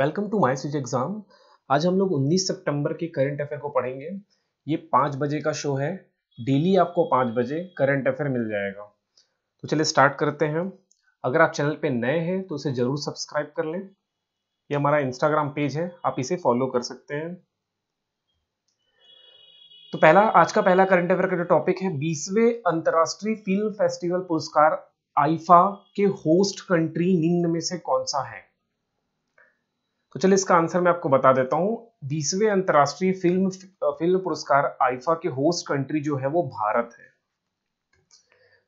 welcome to my switch exam आज हम लोग 19 सितंबर के करंट अफेयर को पढ़ेंगे ये पाँच बजे का शो है डेली आपको पाँच बजे करंट अफेयर मिल जाएगा तो चलिए स्टार्ट करते हैं अगर आप चैनल पे नए हैं तो इसे ज़रूर सब्सक्राइब कर लें ये हमारा इंस्टाग्राम पेज है आप इसे फॉलो कर सकते हैं तो पहला आज का पहला करंट अफेयर का जो टॉपिक है बीसवें अंतर्राष्ट्रीय फिल्म फेस्टिवल पुरस्कार आइफा के होस्ट कंट्री निम्न में से कौन सा है तो चलिए इसका आंसर मैं आपको बता देता हूँ बीसवें अंतर्राष्ट्रीय फिल्म फिल्म पुरस्कार आइफा के होस्ट कंट्री जो है वो भारत है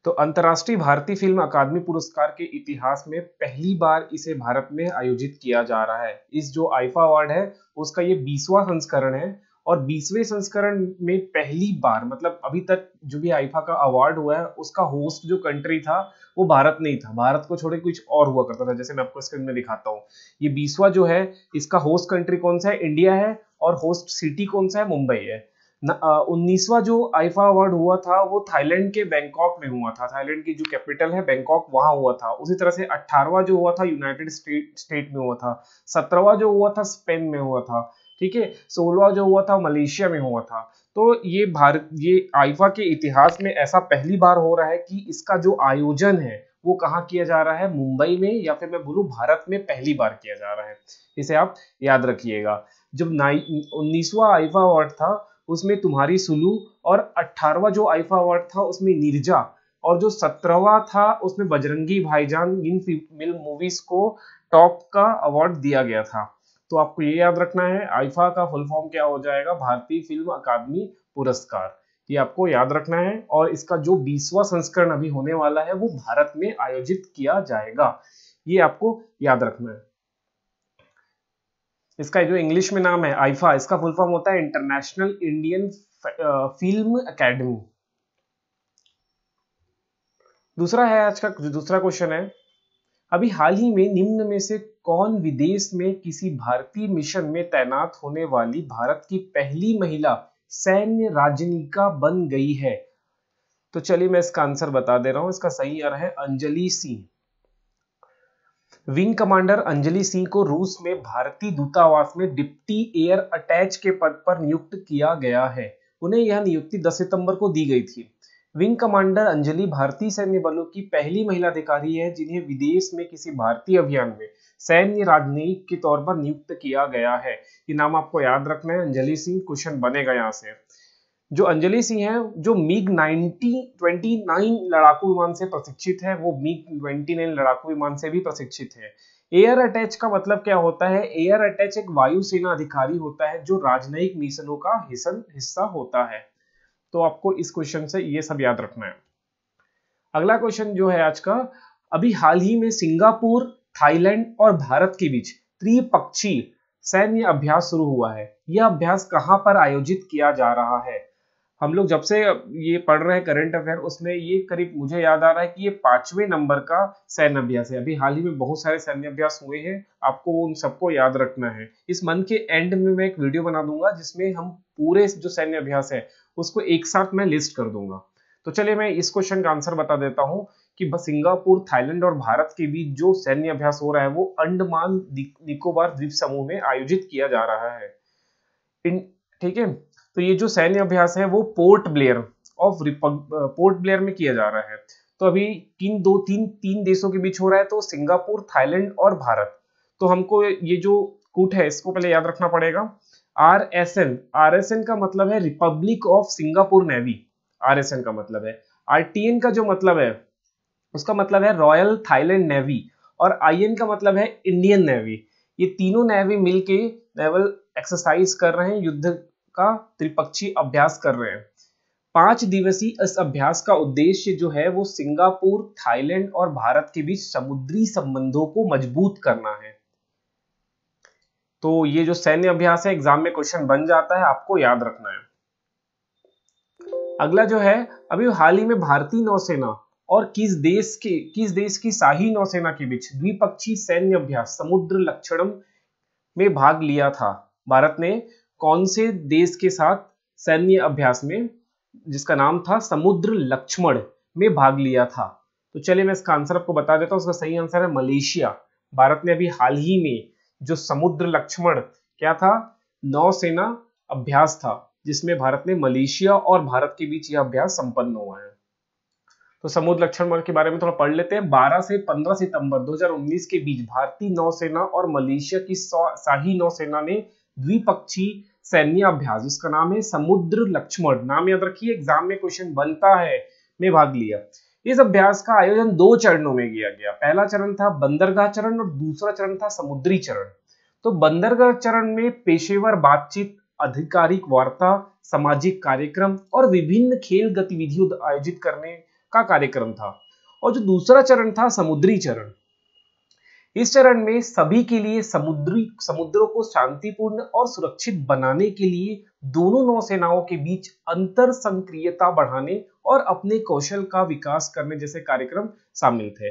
तो अंतर्राष्ट्रीय भारतीय फिल्म अकादमी पुरस्कार के इतिहास में पहली बार इसे भारत में आयोजित किया जा रहा है इस जो आइफा अवार्ड है उसका ये बीसवा संस्करण है और बीसवें संस्करण में पहली बार मतलब अभी तक जो भी आईफा का अवार्ड हुआ है उसका होस्ट जो कंट्री था वो भारत नहीं था भारत को छोड़े कुछ और हुआ करता था जैसे मैं आपको स्क्रीन में दिखाता हूँ ये बीसवा जो है इसका होस्ट कंट्री कौन सा है इंडिया है और होस्ट सिटी कौन सा है मुंबई है उन्नीसवा जो आईफा अवार्ड हुआ था वो थाईलैंड के बैंकॉक में हुआ था थाईलैंड की जो कैपिटल है बैंकॉक वहां हुआ था उसी तरह से अट्ठारहवा जो हुआ था यूनाइटेड स्टेट स्टेट में हुआ था सत्रहवा जो हुआ था स्पेन में हुआ था ठीक है सोलवा जो हुआ था मलेशिया में हुआ था तो ये भारत ये आईफा के इतिहास में ऐसा पहली बार हो रहा है कि इसका जो आयोजन है वो कहाँ किया जा रहा है मुंबई में या फिर मैं बोलूँ भारत में पहली बार किया जा रहा है इसे आप याद रखिएगा जब उन्नीसवा आईफा अवार्ड था उसमें तुम्हारी सुलू और अट्ठारवा जो आईफा अवार्ड था उसमें निर्जा और जो सत्रहवा था उसमें बजरंगी भाईजान इन फिल्म मूवीज को टॉप का अवार्ड दिया गया था तो आपको ये याद रखना है आईफा का फुल फॉर्म क्या हो जाएगा भारतीय फिल्म अकादमी पुरस्कार ये आपको याद रखना है और इसका जो बीसवा संस्करण अभी होने वाला है वो भारत में आयोजित किया जाएगा ये आपको याद रखना है इसका जो इंग्लिश में नाम है आईफा इसका फुल फॉर्म होता है इंटरनेशनल इंडियन फिल्म अकेडमी दूसरा है आज का दूसरा क्वेश्चन है अभी हाल ही में निम्न में से कौन विदेश में किसी भारतीय मिशन में तैनात होने वाली भारत की पहली महिला सैन्य राजनीका बन गई है तो चलिए मैं इसका आंसर बता दे रहा हूं इसका सही आंसर है अंजलि सिंह विंग कमांडर अंजलि सिंह को रूस में भारतीय दूतावास में डिप्टी एयर अटैच के पद पर नियुक्त किया गया है उन्हें यह नियुक्ति 10 सितंबर को दी गई थी विंग कमांडर अंजलि भारतीय सैन्य बलों की पहली महिला अधिकारी है जिन्हें विदेश में किसी भारतीय अभियान में सैन्य राजनयिक के तौर पर नियुक्त किया गया है ये नाम आपको याद रखना है अंजलि सिंह क्वेश्चन बनेगा यहाँ से जो अंजलि सिंह है जो मिग 90 29 लड़ाकू विमान से प्रशिक्षित है वो मिग 29 लड़ाकू विमान से भी प्रशिक्षित है एयर अटैच का मतलब क्या होता है एयर अटैच एक वायुसेना अधिकारी होता है जो राजनयिक मिशनों का हिस्सा होता है तो आपको इस क्वेश्चन से ये सब याद रखना है अगला क्वेश्चन जो है आज का अभी हाल ही में सिंगापुर थाईलैंड और भारत के बीच त्रिपक्षी सैन्य अभ्यास शुरू हुआ है यह अभ्यास कहाँ पर आयोजित किया जा रहा है हम लोग जब से ये पढ़ रहे हैं करंट अफेयर उसमें ये करीब मुझे याद आ रहा है कि ये पांचवें नंबर का सैन्य अभ्यास है अभी हाल ही में बहुत सारे सैन्य अभ्यास हुए हैं आपको उन सबको याद रखना है इस मंथ के एंड में मैं एक वीडियो बना दूंगा जिसमें हम पूरे जो सैन्य अभ्यास है उसको एक साथ मैं लिस्ट कर दूंगा तो चलिए मैं इस क्वेश्चन का आंसर बता देता हूँ कि सिंगापुर थाईलैंड और भारत के बीच जो सैन्य अभ्यास हो रहा है वो अंडमान निकोबार द्वीप समूह में आयोजित किया जा रहा है ठीक है तो ये जो सैन्य अभ्यास है वो पोर्ट ब्लेयर ऑफ पोर्ट ब्लेयर में किया जा रहा है तो अभी किन दो तीन तीन देशों के बीच हो रहा है तो सिंगापुर थाईलैंड और भारत तो हमको ये जो कूट है इसको पहले याद रखना पड़ेगा R S N R S N का मतलब है Republic of Singapore Navy R S N का मतलब है आर टी एन का जो मतलब है उसका मतलब है रॉयल थाईलैंड नेवी और आई एन का मतलब है इंडियन नेवी ये तीनों नेवी मिलके नेवल एक्सरसाइज कर रहे हैं युद्ध का त्रिपक्षीय अभ्यास कर रहे हैं पांच दिवसीय इस अभ्यास का उद्देश्य जो है वो सिंगापुर थाईलैंड और भारत के बीच समुद्री संबंधों को मजबूत करना है तो ये जो सैन्य अभ्यास है एग्जाम में क्वेश्चन बन जाता है आपको याद रखना है अगला जो है अभी हाल ही में भारतीय नौसेना और किस देश के किस देश की शाही नौसेना के बीच द्विपक्षीय सैन्य अभ्यास समुद्र लक्षणम में भाग लिया था भारत ने कौन से देश के साथ सैन्य अभ्यास में जिसका नाम था समुद्र लक्ष्मण में भाग लिया था तो चलिए मैं इसका आंसर आपको बता देता हूँ उसका सही आंसर है मलेशिया भारत ने अभी हाल ही में जो समुद्र लक्ष्मण क्या था नौसेना अभ्यास था जिसमें भारत ने मलेशिया और भारत के बीच यह अभ्यास संपन्न हुआ है तो समुद्र लक्ष्मण के बारे में थोड़ा पढ़ लेते हैं 12 से 15 सितंबर 2019 के बीच भारतीय नौसेना और मलेशिया की शाही नौसेना ने द्विपक्षीय सैन्य अभ्यास जिसका नाम है समुद्र लक्ष्मण नाम याद रखिए एग्जाम में क्वेश्चन बनता है में भाग लिया इस अभ्यास का आयोजन दो चरणों में किया गया पहला चरण था बंदरगाह चरण और दूसरा चरण था समुद्री चरण तो बंदरगाह चरण में पेशेवर बातचीत आधिकारिक वार्ता सामाजिक कार्यक्रम और विभिन्न खेल गतिविधियों आयोजित करने का कार्यक्रम था और जो दूसरा चरण था समुद्री चरण इस चरण में सभी के लिए समुद्री समुद्रों को शांतिपूर्ण और सुरक्षित बनाने के लिए दोनों नौसेनाओं के बीच अंतर संक्रियता बढ़ाने और अपने कौशल का विकास करने जैसे कार्यक्रम शामिल थे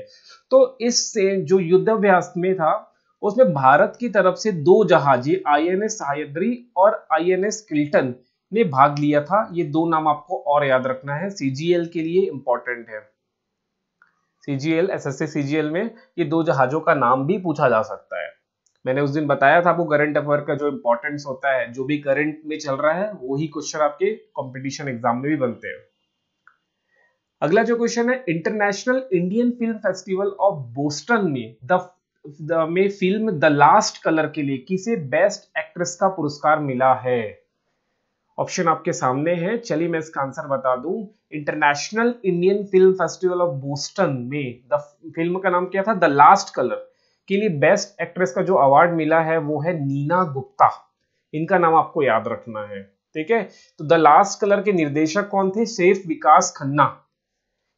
तो इससे जो युद्धाभ्यास में था उसमें भारत की तरफ से दो जहाजे आई एन एस सहायद्री और आई एन एस किल्टन ने भाग लिया था ये दो नाम आपको और याद रखना है सीजीएल के लिए इंपॉर्टेंट है सीजीएल एसएससी सीजीएल में ये दो जहाजों का नाम भी पूछा जा सकता है मैंने उस दिन बताया था आपको करंट अफेयर का जो इम्पोर्टेंस होता है जो भी करंट में चल रहा है वही क्वेश्चन आपके कॉम्पिटिशन एग्जाम में भी बनते हैं अगला जो क्वेश्चन है international Indian film festival of Boston में द में फिल्म द लास्ट कलर के लिए किसे बेस्ट एक्ट्रेस का पुरस्कार मिला है ऑप्शन आपके सामने है चलिए मैं इसका आंसर बता दूं international Indian film festival of Boston में द फिल्म का नाम क्या था द लास्ट कलर के लिए बेस्ट एक्ट्रेस का जो अवार्ड मिला है वो है नीना गुप्ता इनका नाम आपको याद रखना है ठीक है तो द लास्ट कलर के निर्देशक कौन थे सेफ विकास खन्ना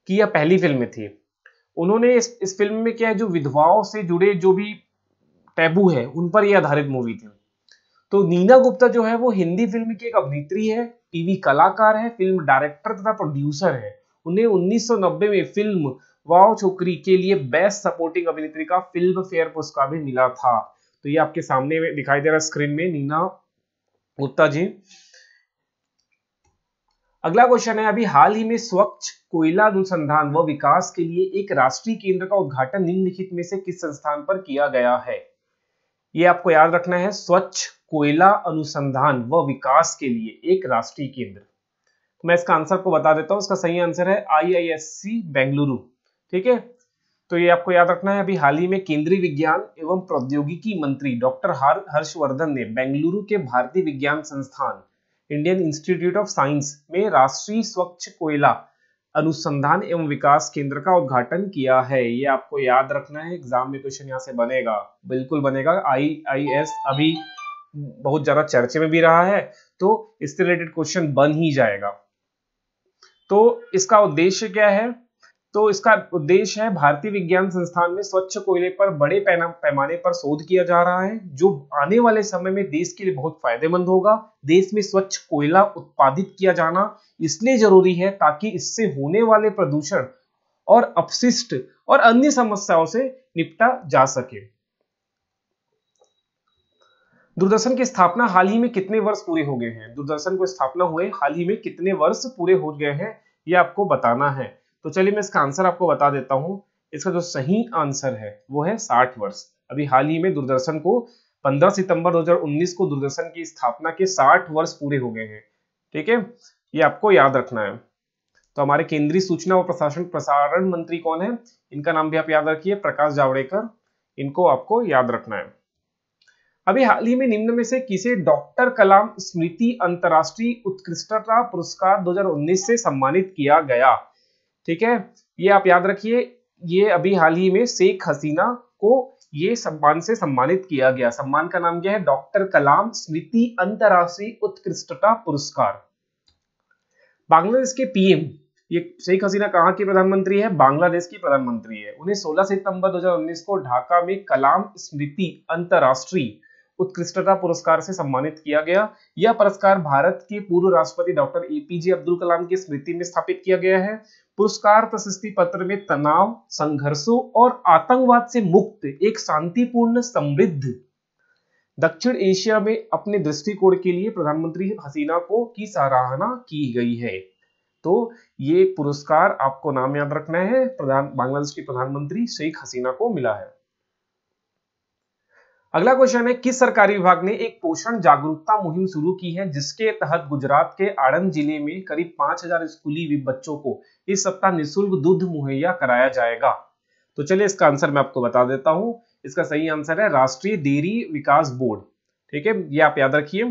की यह पहली फिल्म थी उन्होंने इस, इस फिल्म में क्या है जो विधवाओं से जुड़े जो भी टैबू है उन पर यह आधारित मूवी थी तो नीना गुप्ता जो है वो हिंदी फिल्म की एक अभिनेत्री है टीवी कलाकार है फिल्म डायरेक्टर तथा प्रोड्यूसर है उन्हें 1990 में फिल्म वाओ छोकरी के लिए बेस्ट सपोर्टिंग अभिनेत्री का फिल्म फेयर पुरस्कार भी मिला था तो ये आपके सामने में दिखाई दे रहा स्क्रीन में नीना गुप्ता जी अगला क्वेश्चन है अभी हाल ही में स्वच्छ कोयला अनुसंधान व विकास के लिए एक राष्ट्रीय केंद्र का उद्घाटन निम्नलिखित में से किस संस्थान पर किया गया है ये आपको याद रखना है स्वच्छ कोयला अनुसंधान व विकास के लिए एक राष्ट्रीय केंद्र तो मैं इसका आंसर आपको बता देता हूँ इसका सही आंसर है आईआईएससी बेंगलुरु ठीक है तो ये आपको याद रखना है अभी हाल ही में केंद्रीय विज्ञान एवं प्रौद्योगिकी मंत्री डॉक्टर हर्षवर्धन ने बेंगलुरु के भारतीय विज्ञान संस्थान इंडियन इंस्टीट्यूट ऑफ साइंस में राष्ट्रीय स्वच्छ कोयला अनुसंधान एवं विकास केंद्र का उद्घाटन किया है ये आपको याद रखना है एग्जाम में क्वेश्चन यहाँ से बनेगा बिल्कुल बनेगा आई आई एस अभी बहुत ज़्यादा चर्चे में भी रहा है तो इससे रिलेटेड क्वेश्चन बन ही जाएगा तो इसका उद्देश्य क्या है तो इसका उद्देश्य है भारतीय विज्ञान संस्थान में स्वच्छ कोयले पर बड़े पैमाने पर शोध किया जा रहा है जो आने वाले समय में देश के लिए बहुत फायदेमंद होगा देश में स्वच्छ कोयला उत्पादित किया जाना इसलिए जरूरी है ताकि इससे होने वाले प्रदूषण और अपशिष्ट और अन्य समस्याओं से निपटा जा सके दूरदर्शन की स्थापना हाल ही में कितने वर्ष पूरे हो गए हैं दूरदर्शन को स्थापना हुए हाल ही में कितने वर्ष पूरे हो गए हैं ये आपको बताना है तो चलिए मैं इसका आंसर आपको बता देता हूँ इसका जो सही आंसर है वो है साठ वर्ष अभी हाल ही में दूरदर्शन को 15 सितंबर 2019 को दूरदर्शन की स्थापना के 60 वर्ष पूरे हो गए हैं ठीक है ये आपको याद रखना है तो हमारे केंद्रीय सूचना और प्रशासन प्रसारण मंत्री कौन है इनका नाम भी आप याद रखिए प्रकाश जावड़ेकर इनको आपको याद रखना है अभी हाल ही में निम्न में से किसे डॉक्टर कलाम स्मृति अंतरराष्ट्रीय उत्कृष्टता पुरस्कार 2019 से सम्मानित किया गया ठीक है ये आप याद रखिए ये अभी हाल ही में शेख हसीना को ये सम्मान से सम्मानित किया गया सम्मान का नाम क्या है डॉक्टर कलाम स्मृति अंतरराष्ट्रीय उत्कृष्टता पुरस्कार बांग्लादेश के पीएम ये शेख हसीना कहाँ की प्रधानमंत्री है बांग्लादेश की प्रधानमंत्री है उन्हें 16 सितंबर 2019 को ढाका में कलाम स्मृति अंतर्राष्ट्रीय उत्कृष्टता पुरस्कार से सम्मानित किया गया यह पुरस्कार भारत के पूर्व राष्ट्रपति डॉक्टर एपीजे अब्दुल कलाम की स्मृति में स्थापित किया गया है पुरस्कार प्रशस्ति पत्र में तनाव संघर्षों और आतंकवाद से मुक्त एक शांतिपूर्ण समृद्ध दक्षिण एशिया में अपने दृष्टिकोण के लिए प्रधानमंत्री हसीना को की सराहना की गई है तो ये पुरस्कार आपको नाम याद रखना है प्रधान बांग्लादेश की प्रधानमंत्री शेख हसीना को मिला है अगला क्वेश्चन है किस सरकारी विभाग ने एक पोषण जागरूकता मुहिम शुरू की है जिसके तहत गुजरात के आणंद जिले में करीब 5000 स्कूली बच्चों को इस सप्ताह निशुल्क दूध मुहैया कराया जाएगा तो चलिए इसका आंसर मैं आपको बता देता हूं इसका सही आंसर है राष्ट्रीय डेयरी विकास बोर्ड ठीक है ये आप याद रखिए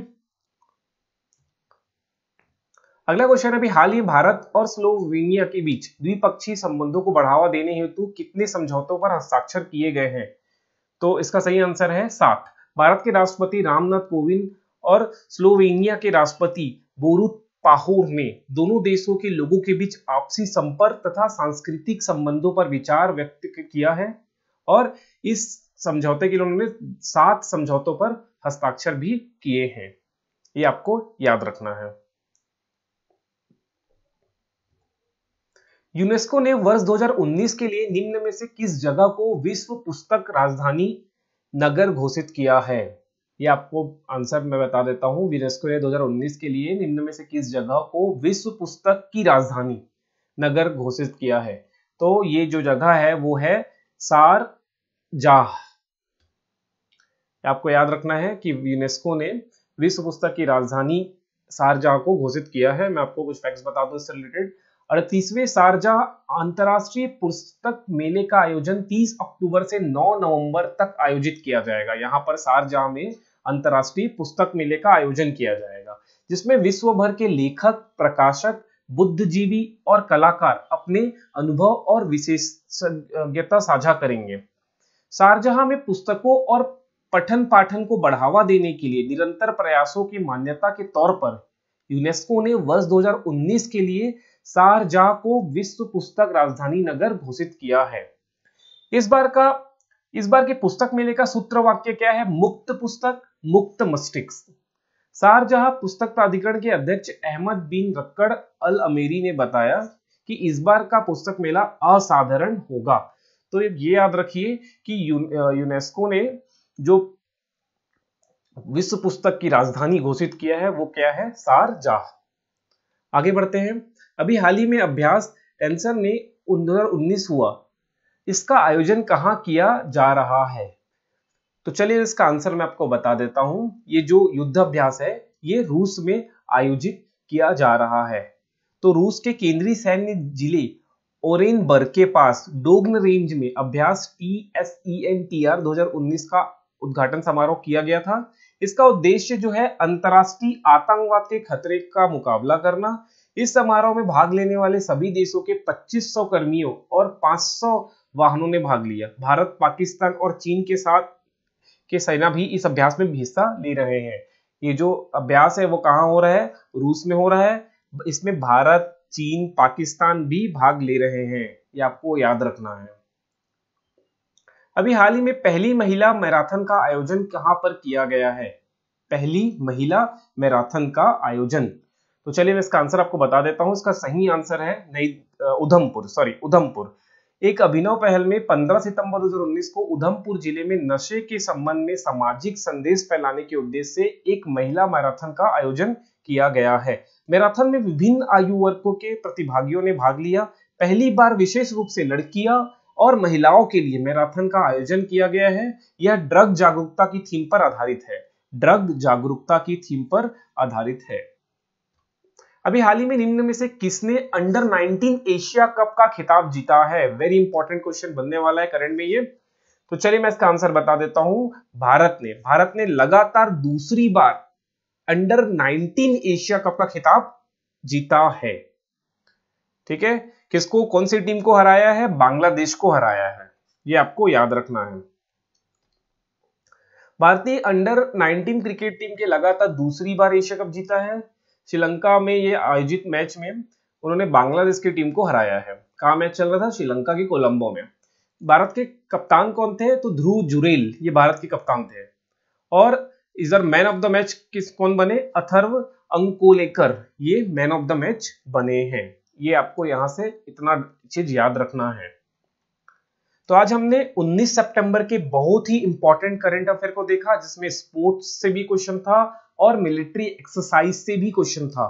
अगला क्वेश्चन अभी हाल ही भारत और स्लोवेनिया के बीच द्विपक्षीय संबंधों को बढ़ावा देने हेतु कितने समझौतों पर हस्ताक्षर किए गए हैं तो इसका सही आंसर है सात भारत के राष्ट्रपति रामनाथ कोविंद और स्लोवेनिया के राष्ट्रपति बोरु पाहोर ने दोनों देशों के लोगों के बीच आपसी संपर्क तथा सांस्कृतिक संबंधों पर विचार व्यक्त किया है और इस समझौते के लिए उन्होंने सात समझौतों पर हस्ताक्षर भी किए हैं ये आपको याद रखना है यूनेस्को ने वर्ष 2019 के लिए निम्न में से किस जगह को विश्व पुस्तक राजधानी नगर घोषित किया है ये आपको आंसर मैं बता देता हूं यूनेस्को ने 2019 के लिए निम्न में से किस जगह को विश्व पुस्तक की राजधानी नगर घोषित किया है तो ये जो जगह है वो है सार जाह आपको याद रखना है कि यूनेस्को ने विश्व पुस्तक की राजधानी सारजाह को घोषित किया है मैं आपको कुछ फैक्ट्स बता दूं इससे रिलेटेड अड़तीसवें शारजा अंतर्राष्ट्रीय पुस्तक मेले का आयोजन 30 अक्टूबर से 9 नवंबर तक आयोजित किया जाएगा यहाँ पर शारजा में अंतर्राष्ट्रीय पुस्तक मेले का आयोजन किया जाएगा जिसमें विश्व भर के लेखक प्रकाशक बुद्धिजीवी और कलाकार अपने अनुभव और विशेषज्ञता साझा करेंगे शारजहा में पुस्तकों और पठन पाठन को बढ़ावा देने के लिए निरंतर प्रयासों की मान्यता के तौर पर यूनेस्को ने वर्ष 2019 के लिए शारजाह को विश्व पुस्तक राजधानी नगर घोषित किया है इस बार का इस बार के पुस्तक मेले का सूत्र वाक्य क्या है मुक्त पुस्तक मुक्त मस्तिष्क शारजहा पुस्तक प्राधिकरण के अध्यक्ष Ahmed bin Rakkad Al Ameri ने बताया कि इस बार का पुस्तक मेला असाधारण होगा तो ये याद रखिए कि यू, यूनेस्को ने जो विश्व पुस्तक की राजधानी घोषित किया है वो क्या है सारजहा आगे बढ़ते हैं अभी हाल ही में अभ्यास टेंसर ने उन्नीस हुआ इसका आयोजन कहाँ किया जा रहा है तो चलिए इसका आंसर मैं आपको बता देता हूं ये जो युद्ध अभ्यास है ये रूस में आयोजित किया जा रहा है तो रूस के केंद्रीय सैन्य जिले ओरेनबर्ग के पास डोगन रेंज में अभ्यास T S E N T R दो का उद्घाटन समारोह किया गया था इसका उद्देश्य जो है अंतरराष्ट्रीय आतंकवाद के खतरे का मुकाबला करना इस समारोह में भाग लेने वाले सभी देशों के 2500 कर्मियों और 500 वाहनों ने भाग लिया भारत पाकिस्तान और चीन के साथ के सेना भी इस अभ्यास में हिस्सा ले रहे हैं ये जो अभ्यास है वो कहाँ हो रहा है रूस में हो रहा है इसमें भारत चीन पाकिस्तान भी भाग ले रहे हैं ये आपको याद रखना है अभी हाल ही में पहली महिला मैराथन का आयोजन कहां पर किया गया है पहली महिला मैराथन का आयोजन तो चलिए मैं इसका आंसर आपको बता देता हूँ इसका सही आंसर है नई उधमपुर सॉरी उधमपुर एक अभिनव पहल में 15 सितंबर 2019 को उधमपुर जिले में नशे के संबंध में सामाजिक संदेश फैलाने के उद्देश्य से एक महिला मैराथन का आयोजन किया गया है मैराथन में विभिन्न आयु वर्गो के प्रतिभागियों ने भाग लिया पहली बार विशेष रूप से लड़कियां और महिलाओं के लिए मैराथन का आयोजन किया गया है यह ड्रग जागरूकता की थीम पर आधारित है ड्रग जागरूकता की थीम पर आधारित है अभी हाल ही में निम्न में से किसने अंडर 19 एशिया कप का खिताब जीता है वेरी इंपॉर्टेंट क्वेश्चन बनने वाला है करंट में ये तो चलिए मैं इसका आंसर बता देता हूं भारत ने भारत ने लगातार दूसरी बार अंडर 19 एशिया कप का खिताब जीता है ठीक है किसको कौन सी टीम को हराया है बांग्लादेश को हराया है ये आपको याद रखना है भारतीय अंडर 19 क्रिकेट टीम के लगातार दूसरी बार एशिया कप जीता है श्रीलंका में ये आयोजित मैच में उन्होंने बांग्लादेश की टीम को हराया है कहा मैच चल रहा था श्रीलंका के कोलंबो में भारत के कप्तान कौन थे तो ध्रुव जुरेल ये भारत के कप्तान थे और इधर मैन ऑफ द मैच किस कौन बने अथर्व अंकोलेकर ये मैन ऑफ द मैच बने हैं ये आपको यहां से इतना चीज याद रखना है तो आज हमने 19 सितंबर के बहुत ही इंपॉर्टेंट करंट अफेयर को देखा जिसमें स्पोर्ट्स से भी क्वेश्चन था और मिलिट्री एक्सरसाइज से भी क्वेश्चन था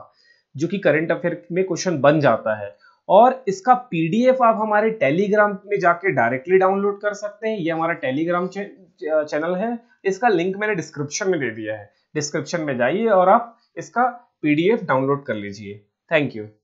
जो कि करंट अफेयर में क्वेश्चन बन जाता है और इसका पीडीएफ आप हमारे टेलीग्राम में जाके डायरेक्टली डाउनलोड कर सकते हैं ये हमारा टेलीग्राम चैनल है इसका लिंक मैंने डिस्क्रिप्शन में दे दिया है डिस्क्रिप्शन में जाइए और आप इसका पीडीएफ डाउनलोड कर लीजिए थैंक यू